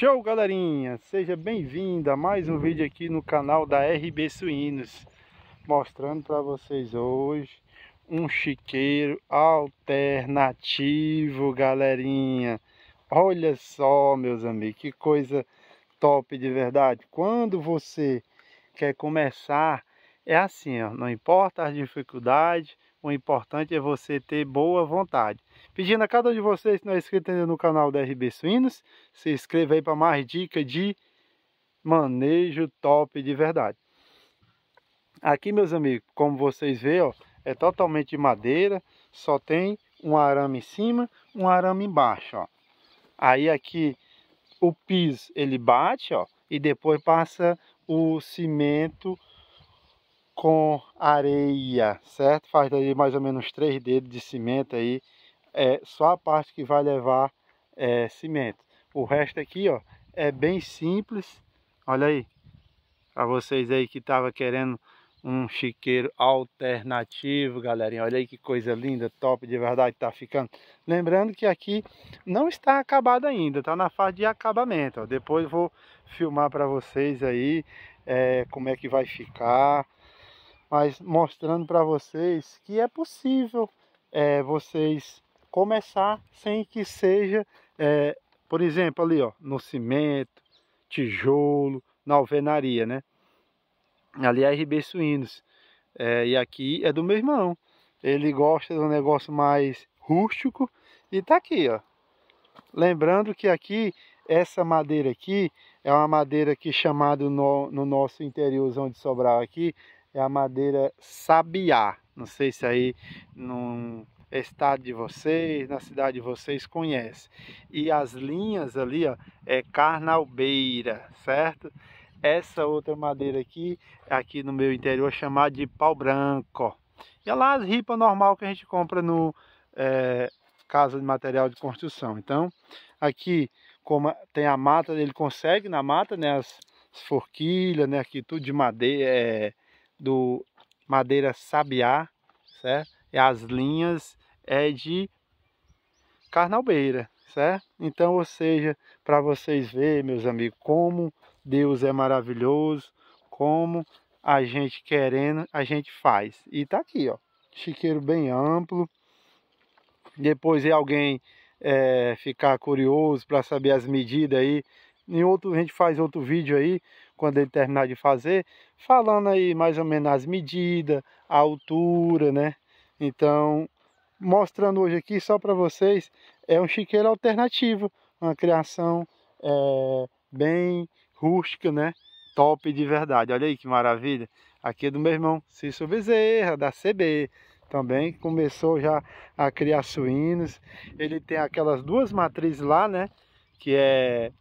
Show galerinha, seja bem-vinda a mais um vídeo aqui no canal da RB Suínos Mostrando para vocês hoje um chiqueiro alternativo galerinha Olha só meus amigos, que coisa top de verdade Quando você quer começar, é assim ó, não importa as dificuldades O importante é você ter boa vontade Pedindo a cada um de vocês que não é inscrito ainda no canal da RB Suínos, se inscreva aí para mais dicas de manejo top de verdade. Aqui, meus amigos, como vocês veem, ó, é totalmente de madeira, só tem um arame em cima, um arame embaixo, ó. Aí aqui o piso ele bate, ó, e depois passa o cimento com areia, certo? Faz daí mais ou menos três dedos de cimento aí é só a parte que vai levar é, cimento. O resto aqui, ó, é bem simples. Olha aí, para vocês aí que tava querendo um chiqueiro alternativo, galerinha. Olha aí que coisa linda, top de verdade tá ficando. Lembrando que aqui não está acabado ainda, tá na fase de acabamento. Ó. Depois vou filmar para vocês aí é, como é que vai ficar. Mas mostrando para vocês que é possível é, vocês começar sem que seja, é, por exemplo, ali ó, no cimento, tijolo, na alvenaria, né? Ali é RB Suínos. É, e aqui é do meu irmão. Ele gosta de um negócio mais rústico e tá aqui, ó. Lembrando que aqui, essa madeira aqui, é uma madeira que chamado no, no nosso interiorzão de Sobral aqui, é a madeira sabiá. Não sei se aí não estado de vocês, na cidade de vocês, conhece. E as linhas ali, ó, é carnalbeira, certo? Essa outra madeira aqui, aqui no meu interior, é chamada de pau branco. E é lá as ripas normal que a gente compra no é, casa de material de construção. Então, aqui, como tem a mata, ele consegue na mata, né, as, forquilhas, né, aqui tudo de madeira, é, do madeira sabiá, certo? E as linhas é de Carnalbeira, certo? Então, ou seja, para vocês verem, meus amigos, como Deus é maravilhoso, como a gente querendo, a gente faz. E tá aqui, ó, chiqueiro bem amplo. Depois, se alguém é, ficar curioso para saber as medidas aí, em outro, a gente faz outro vídeo aí, quando ele terminar de fazer, falando aí mais ou menos as medidas, a altura, né? Então, mostrando hoje aqui só para vocês é um chiqueiro alternativo, uma criação é, bem rústica, né? Top de verdade. Olha aí que maravilha. Aqui é do meu irmão Cício Bezerra, da CB. Também começou já a criar suínos. Ele tem aquelas duas matrizes lá, né? Que é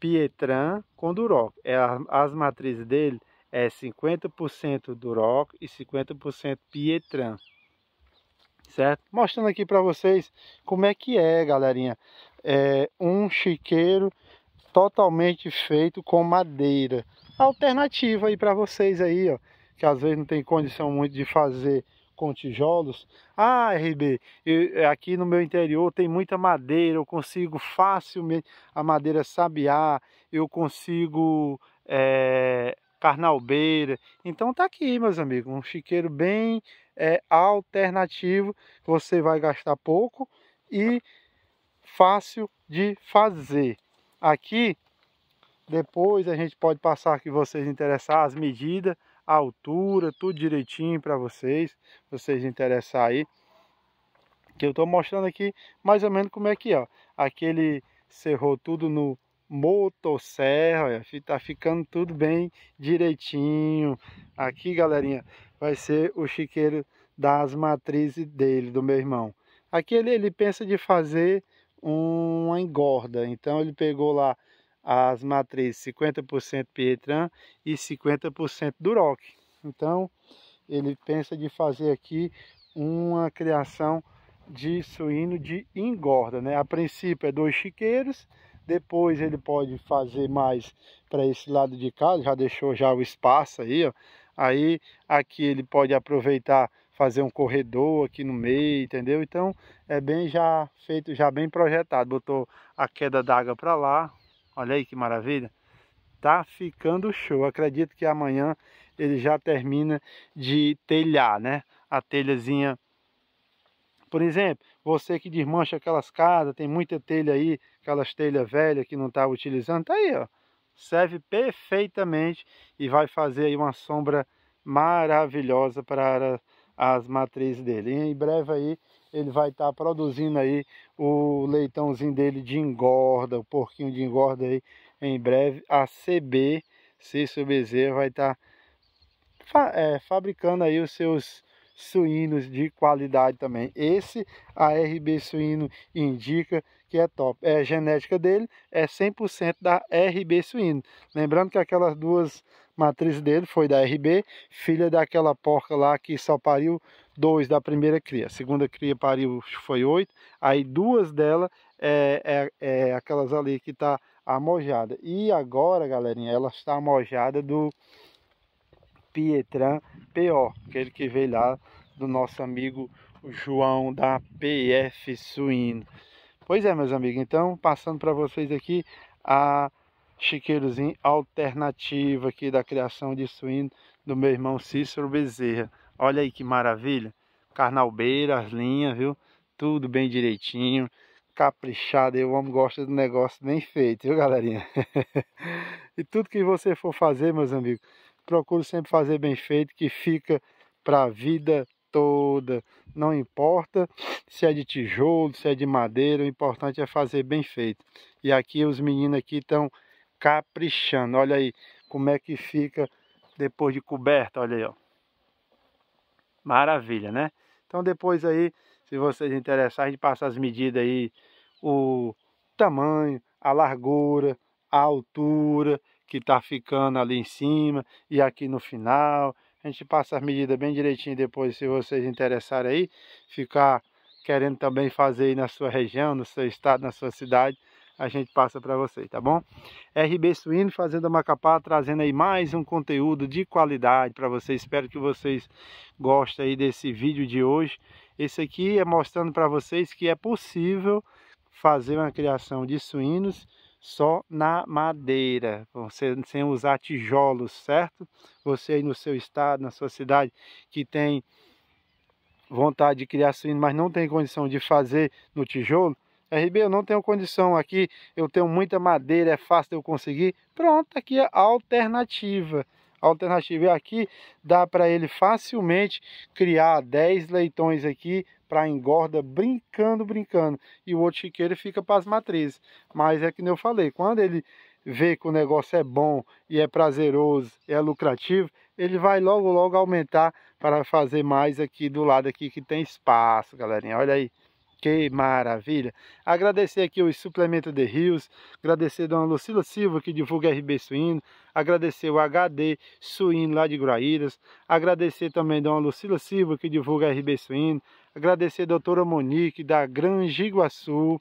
Pietran com Duroc. É, as matrizes dele é 50% Duroc e 50% Pietran certo? Mostrando aqui para vocês como é que é, galerinha. É um chiqueiro totalmente feito com madeira. Alternativa aí para vocês aí, ó, que às vezes não tem condição muito de fazer com tijolos. Ah, RB, eu, é, aqui no meu interior tem muita madeira, eu consigo facilmente a madeira sabiá, eu consigo é, carnalbeira. Então tá aqui, meus amigos, um chiqueiro bem é, alternativo, você vai gastar pouco e fácil de fazer. Aqui, depois a gente pode passar que vocês interessar as medidas, a altura, tudo direitinho para vocês, vocês interessar aí. Que eu estou mostrando aqui mais ou menos como é que é. Aquele cerrou tudo no motosserra, tá ficando tudo bem direitinho. Aqui, galerinha, vai ser o chiqueiro das matrizes dele, do meu irmão. Aqui ele, ele pensa de fazer uma engorda, então ele pegou lá as matrizes 50% Pietran e 50% Duroc. Então, ele pensa de fazer aqui uma criação de suíno de engorda, né? A princípio é dois chiqueiros, depois ele pode fazer mais para esse lado de cá, já deixou já o espaço aí, ó. Aí aqui ele pode aproveitar, fazer um corredor aqui no meio, entendeu? Então é bem já feito, já bem projetado. Botou a queda d'água para lá, olha aí que maravilha. Tá ficando show, acredito que amanhã ele já termina de telhar, né? A telhazinha por exemplo, você que desmancha aquelas casas, tem muita telha aí, aquelas telhas velhas que não está utilizando, tá aí, ó. Serve perfeitamente e vai fazer aí uma sombra maravilhosa para as matrizes dele. E em breve aí ele vai estar tá produzindo aí o leitãozinho dele de engorda, o porquinho de engorda aí em breve. A CB, Cício Bezerra, vai estar tá, é, fabricando aí os seus suínos de qualidade também. Esse ARB suíno indica que é top. É a genética dele, é 100% da RB suíno. Lembrando que aquelas duas matrizes dele foi da RB, filha daquela porca lá que só pariu dois da primeira cria. A segunda cria pariu foi oito, aí duas dela é, é, é aquelas ali que está amojada. E agora, galerinha, ela está amojada do Pietran PO, aquele que veio lá do nosso amigo João da PF Suíno. Pois é, meus amigos, então passando para vocês aqui a chiqueirozinho alternativa aqui da criação de suíno do meu irmão Cícero Bezerra. Olha aí que maravilha, carnalbeira, as linhas, viu? Tudo bem direitinho, caprichado, eu amo, gosto do negócio bem feito, viu galerinha? e tudo que você for fazer, meus amigos, procuro sempre fazer bem feito, que fica para a vida toda. Não importa se é de tijolo, se é de madeira, o importante é fazer bem feito. E aqui os meninos aqui estão caprichando. Olha aí como é que fica depois de coberta, olha aí, ó. Maravilha, né? Então depois aí, se vocês interessarem, a gente passa as medidas aí, o tamanho, a largura, a altura que está ficando ali em cima e aqui no final. A gente passa as medidas bem direitinho depois, se vocês interessarem aí, ficar querendo também fazer aí na sua região, no seu estado, na sua cidade, a gente passa para vocês, tá bom? RB Suíno, Fazenda Macapá, trazendo aí mais um conteúdo de qualidade para vocês. Espero que vocês gostem aí desse vídeo de hoje. Esse aqui é mostrando para vocês que é possível fazer uma criação de suínos só na madeira, você sem usar tijolos, certo? Você aí no seu estado, na sua cidade, que tem vontade de criar suíno, mas não tem condição de fazer no tijolo, RB, eu não tenho condição aqui, eu tenho muita madeira, é fácil de eu conseguir. Pronto, aqui é a alternativa. A alternativa é aqui, dá para ele facilmente criar 10 leitões aqui para engorda brincando, brincando. E o outro chiqueiro fica para as matrizes. Mas é que nem eu falei, quando ele vê que o negócio é bom e é prazeroso, é lucrativo, ele vai logo, logo aumentar para fazer mais aqui do lado aqui que tem espaço, galerinha. Olha aí. Que maravilha! Agradecer aqui o Suplemento de Rios, agradecer a Dona Lucila Silva, que divulga RB Suíno, agradecer o HD Suíno lá de Guaíras, agradecer também a Dona Lucila Silva, que divulga RB Suíno, agradecer a Doutora Monique, da Granjiguaçu. Iguaçu,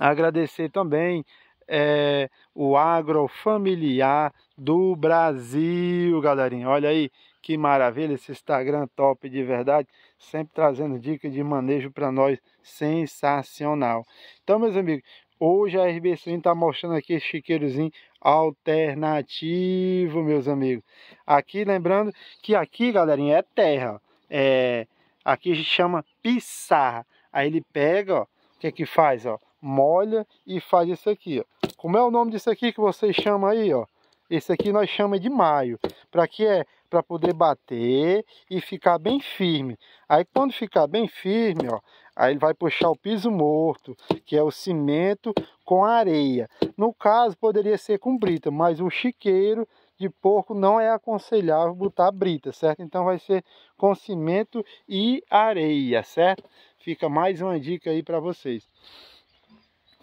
agradecer também é, o Agrofamiliar do Brasil, galerinha. Olha aí, que maravilha, esse Instagram top de verdade, sempre trazendo dicas de manejo para nós, sensacional. Então, meus amigos, hoje a RBC está mostrando aqui esse chiqueirozinho alternativo, meus amigos. Aqui, lembrando que aqui, galerinha, é terra, é... aqui a gente chama pisar. Aí ele pega, o que é que faz, ó? Molha e faz isso aqui, ó. Como é o nome disso aqui que vocês chamam aí, ó? Esse aqui nós chamamos de maio. Para que é? Para poder bater e ficar bem firme. Aí quando ficar bem firme, ó, aí ele vai puxar o piso morto, que é o cimento com areia. No caso, poderia ser com brita, mas o chiqueiro de porco não é aconselhável botar brita, certo? Então vai ser com cimento e areia, certo? Fica mais uma dica aí para vocês.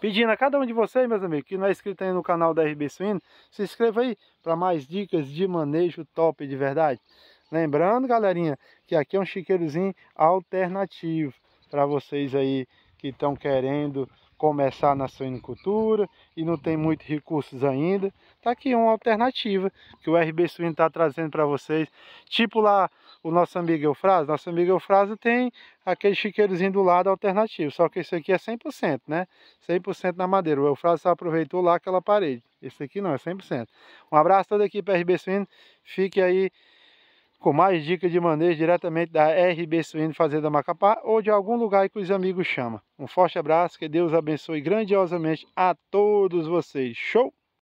Pedindo a cada um de vocês, meus amigos, que não é inscrito ainda no canal da RB Suíno, se inscreva aí para mais dicas de manejo top de verdade. Lembrando, galerinha, que aqui é um chiqueirozinho alternativo para vocês aí que estão querendo começar na suinicultura e não tem muitos recursos ainda. Tá aqui uma alternativa que o RB Suíno está trazendo para vocês. Tipo lá o nosso amigo Eufrase. Nosso amigo Eufrase tem aquele chiqueirozinho do lado alternativo, só que esse aqui é 100%, né? 100% na madeira. O Eufrase só aproveitou lá aquela parede. Esse aqui não, é 100%. Um abraço toda a equipe RB Suíno. Fique aí com mais dicas de manejo diretamente da RB Suíno Fazenda Macapá ou de algum lugar que os amigos chamam. Um forte abraço, que Deus abençoe grandiosamente a todos vocês. Show!